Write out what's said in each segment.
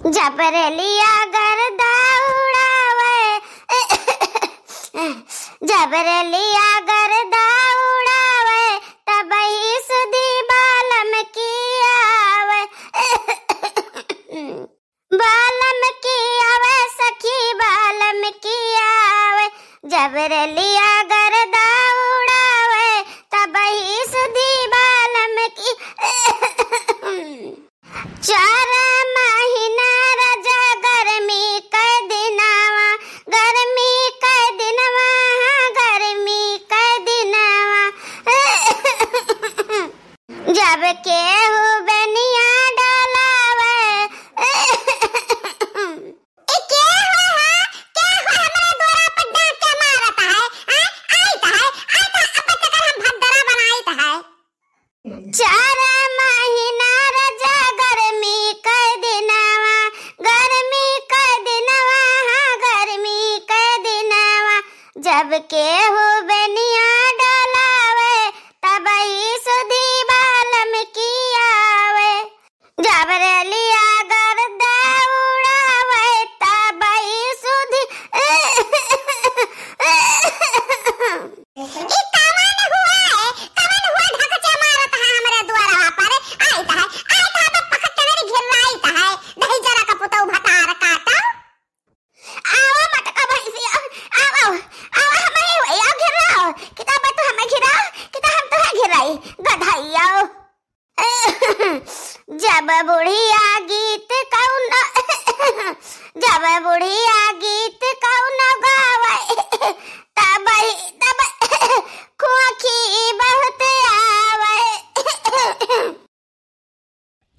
झपरलिया गर्दा उड़ावे झपरलिया गर्दा उड़ावे तबही सुधी बालम की आवे बालम की आवे सखी बालम की आवे झपरलिया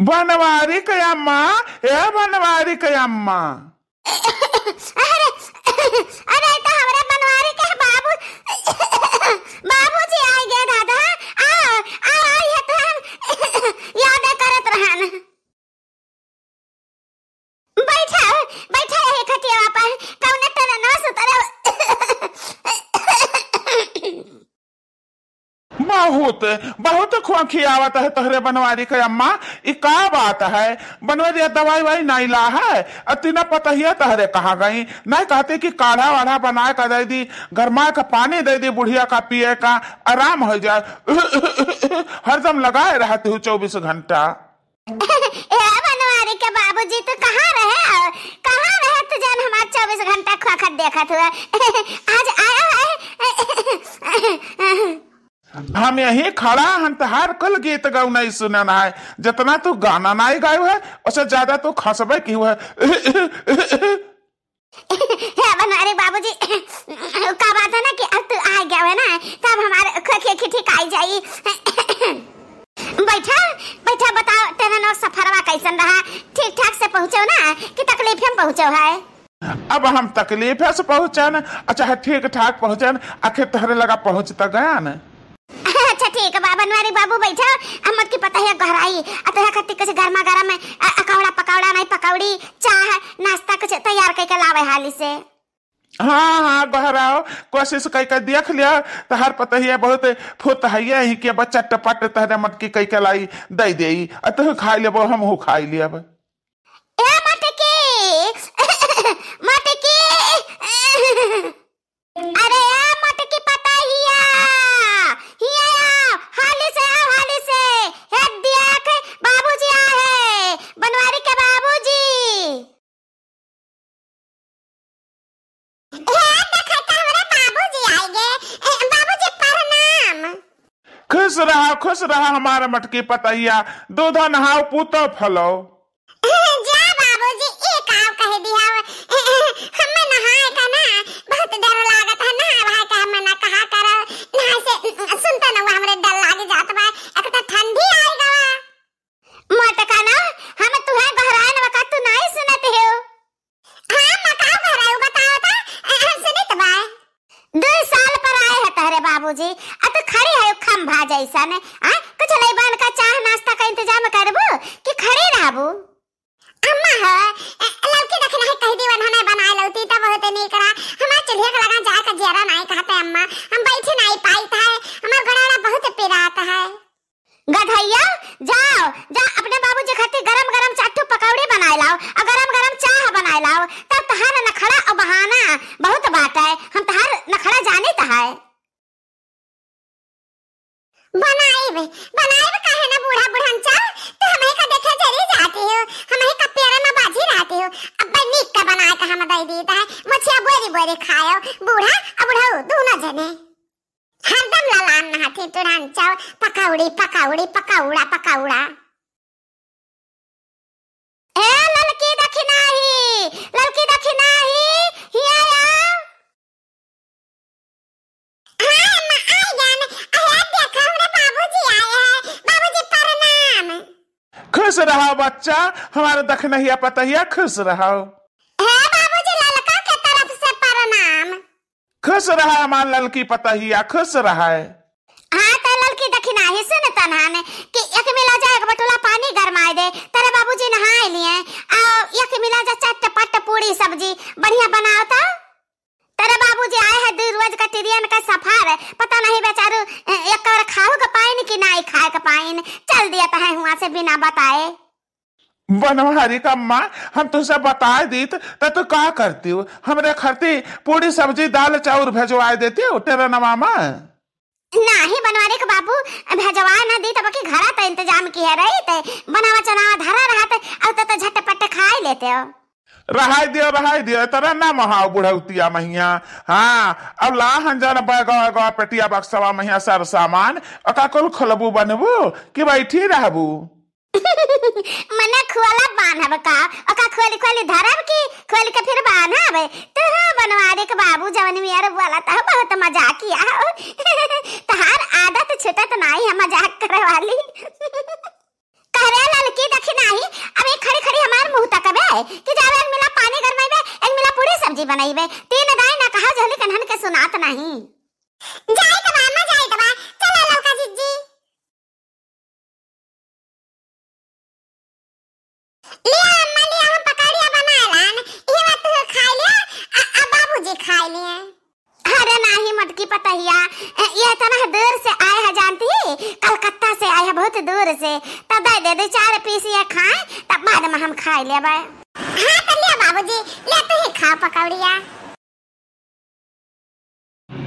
వనవారికయమ్మ ఏ వనవారికయమ్మ అరే अरे तो हमरे बनवारी के बाबू बाबूजी आ गए दादा आ आ आई है तो हम याद करत रहन बैठा बैठा है खटिया पर कौन तना न सुतरे बहुत बहुत खोखी आवत है तोहरे बनवारी के अम्मा का बात है बनवे दवाई वाई नहीं ला है अति न पतहिया तहरे कहा गई नहीं कहते कि काढ़ा वाढ़ा बना का दे दी गरमा का पानी दे दी बुढ़िया का पिए का आराम हो जाए हरदम लगाए रहते हो चौबीस घंटा के बाबूजी तो कहाँ रहे कहाँ रहे तो जान हमारे चौबीस घंटा खुआ देखा था आज आया है हम यही खड़ा हम तो हर कल गीत गाऊ गौना सुनना है जितना तू गाना ना गाय है उससे ज्यादा तू खसब की है अरे बाबूजी का बात है ना कि अब तू आ गया है ना तब हमारे खखे ठीक आई जाई बैठा बैठा बताओ तेरा नौ सफरवा कैसन रहा ठीक ठाक से पहुंचो ना कि तकलीफ हम पहुंचो है अब हम तकलीफ है से पहुंचे ना अच्छा ठीक ठाक पहुंचे ना आखिर तहरे लगा पहुंच तक तो गया ना एक बा बनवारी बाबू बैठो हमत की पता है घर आई अतः खत्ती कुछ गर्मा गरम है अकौड़ा पकौड़ा नहीं पकौड़ी चाह नाश्ता कुछ तैयार करके लावे हाली से हाँ हाँ गहराओ कोशिश कई के देख लिया तो हर पता ही है बहुत फुत है ही कि बच्चा टपट तहरे तो मटकी कई के लाई दे दे अतः खाई लेबो हम खाई लिया भाई खुश रहो खुश रहो हमारा मटकी पतैया दूध नहाओ पूतो फलो जा बाबूजी ए काव कह दिया हमें नहाए का ना बहुत डर लागत है ना भाई का मना कहा कर नहाए से सुनता ना हमरे डर लाग जात बा एकटा तो ठंडी आई गवा मत काना हम तुहे बहराए ना तू नहीं सुनत हो हां मकाओ बहराओ बताओ था सुनत बा दो साल पर आए है तहरे बाबूजी आज ऐसा ने आ कुछ लइबन का चाह नाश्ता का इंतजाम करबो कि खड़े रहबो अम्मा ह लौकी देखना है कह देवन हमें बना लौती तब होते नहीं करा हमार चूल्हे के लगा जा का जरा नहीं कहते अम्मा हम बैठे बरे खायो बूढ़ा अब अबुढ़ऊ दोनों जने हरदम ललान नहाते तो रांचाओ पकाउड़ी पकाउड़ी पकाउड़ा पकाउड़ा ए ललकी दखिनाही ललकी दखिनाही हिया आओ हां अम्मा आई जान अरे देखा हमरे बाबूजी आए हैं बाबूजी पर नाम खुश रहा बच्चा हमारे ही दखनहिया पतहिया खुश रहा खस रहा है मान ललकी पता ही या खस रहा है हाँ तो ललकी दखिना है सुन ने कि एक मिला जाए एक बटुला पानी गरमाए दे तेरे बाबूजी नहाए लिए आ एक मिला जाए चट पट पूरी सब्जी बढ़िया बनाओ तो तेरे बाबूजी आए हैं दिन रोज का टिरियन का सफर पता नहीं बेचारू एक और खाओ का पाइन कि नहीं खाए का पाइन चल दिया तो है वहां से बिना बताए बनवारी का माँ हम तुझसे बता दी तो तू का करती हो हमरे खरती पूरी सब्जी दाल चाउर भेजवा देती हो तेरा नवा माँ नहीं बनवारी के बाबू भेजवा ना दी तब की घर तो इंतजाम किया रही थे बनावा चनावा धरा रहा थे अब तो, तो झटपट खाए लेते हो रहाई दियो रहाई दियो तरह ना महाव बुढ़ौतिया महिया हाँ अब ला हंजन बैगो एगो पेटिया बक्सवा महिया सर सामान अका कुल खोलबू बनबू कि बैठी रहबू मने खुआला बांधब का और का खोली खोली धरब की खोल के फिर बांधब तो हाँ बनवारे के बाबू जवन मियार बोला था बहुत मजा किया हो तहार आदत छोटा तो नहीं है मजाक करे वाली कह कहरे लड़की देखी नहीं अब एक खड़ी खड़ी हमार मुंह तक बे कि जावे एक मिला पानी गरमाइबे एक मिला पूरी सब्जी बनाइबे तीन दाई ना कहा जहली कन्हन के सुनात नहीं जा से तब दे दे दे चार पीस ये खाए तब बाद में हम खाए ले बाय हाँ तो ले बाबूजी ले तू ही खा पकौड़िया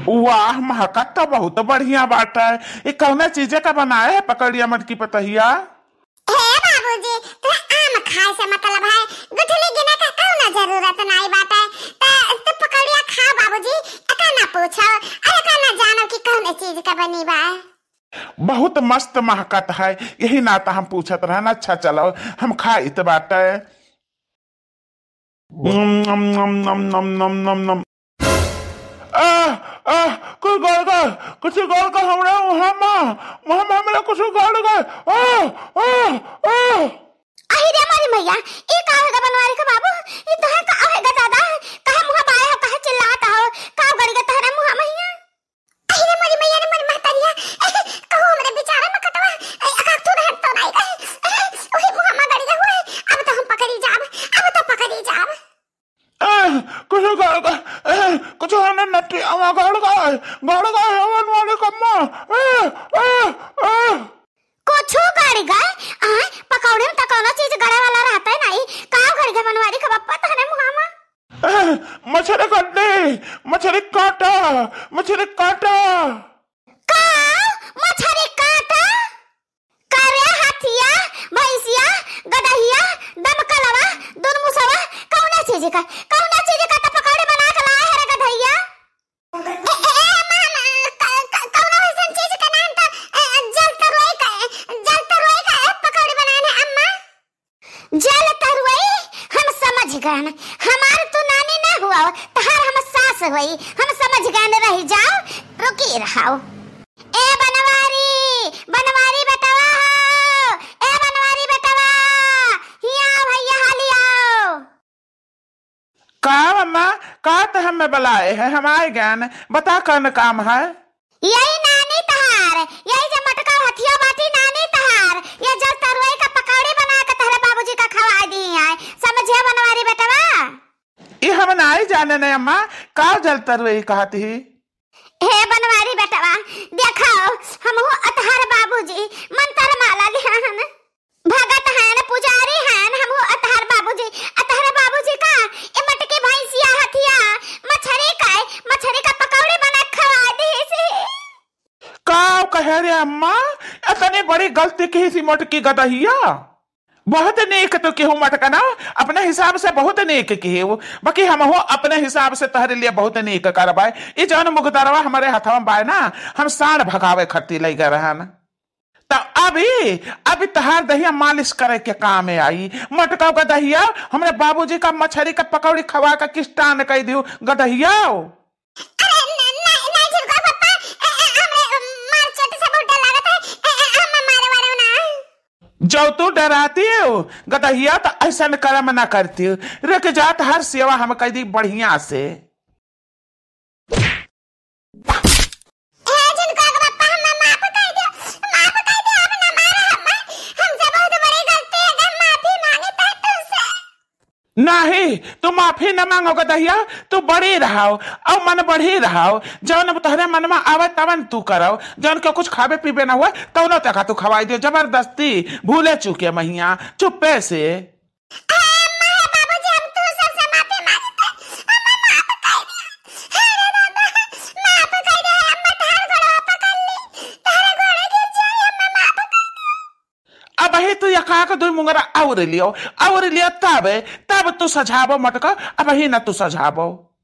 वाह महकत तो बहुत बढ़िया बात है ये कौन चीज का बनाया है पकौड़िया मटकी पतहिया हे बाबूजी तो आम खाए से मतलब है गुठली गिने का कौन जरूरत नहीं बात है तो तो पकौड़िया खा बाबूजी का ना पूछो अरे का ना जानो कि कौन चीज का बनी बा बहुत मस्त महकत है यही नाता हम पूछत रहना अच्छा चलो हम खा इत बाटे नम नम नम नम नम नम नम कुछ गड़ गए कुछ गड़ गए कुछ गड़ गए ओ ओ ओ मारी मैया का बनवारी बाबू ये तो है का ಮಾಡಿದ ಯಾವನ್ ಮಾಡಿಕಮ್ಮ कुछ गड़ गए हाँ पकौड़े में तकौना चीज गड़े वाला रहता है नहीं काव गड़ गए बनवारी का बप्पा तहने मुहामा मछली कटने मछली काटा मछली काटा काव मछली काटा करे हाथिया भैंसिया गदहिया दमकलवा दुन मुसवा कौना चीज का रहना हमार तो नानी ना हुआ तहार हम सास होई हम समझ गए रह जाओ रुकी रहो ए बनवारी बनवारी बतावा ए बनवारी बतावा हिया भैया हाली आओ का मम्मा का तो हम बुलाए हैं हम आए गए बता कौन काम है यही जाने अम्मा का जल तर ಈ ಕಹತಿ हे बनवारी बेटावा देखाओ हम हो अतहर बाबूजी मंत्र माला लिया हन भगत हैं पुजारी हैं हम हो अतहर बाबूजी अतहर बाबूजी का ए मटके भैंसिया हथिया मछरी का मछरी का पकौड़ी बना खवा दे से का कह रे अम्मा इतनी बड़ी गलती की सी मटकी गदहिया बहुत नेक तो केहू मटकना अपने हिसाब से बहुत नेक केहू बाकी हम हो अपने हिसाब से तहरे लिए बहुत नेक बाय ये जन मुगदरवा हमारे में बाय ना हम साढ़ भगावे खाती लग रहन तो अभी अभी तहार दहिया मालिश करे के काम आई मटका का दहिया हमारे बाबूजी का मछली का पकौड़ी खवा का किस्टान कह दियो गदहिया जो तू डराती हो गदहिया तो ऐसा में कर्म ना करती रख जात हर सेवा हम कर दी बढ़िया से काहे तू माफी न मांगोगे दहिया तू बड़े रहाओ और मन बढ़े रहाओ जौन तुहरे मन में आवे तवन तू करो जौन के कुछ खावे पीबे न हुआ तौनो तक तू खवाई दे जबरदस्ती भूले चुके महिया चुप्पे से कहाँ दुई मुंगरा आउरी लियो आउरी लियो तबे तब तू सझाबो मटक अब ही न तू सझाबो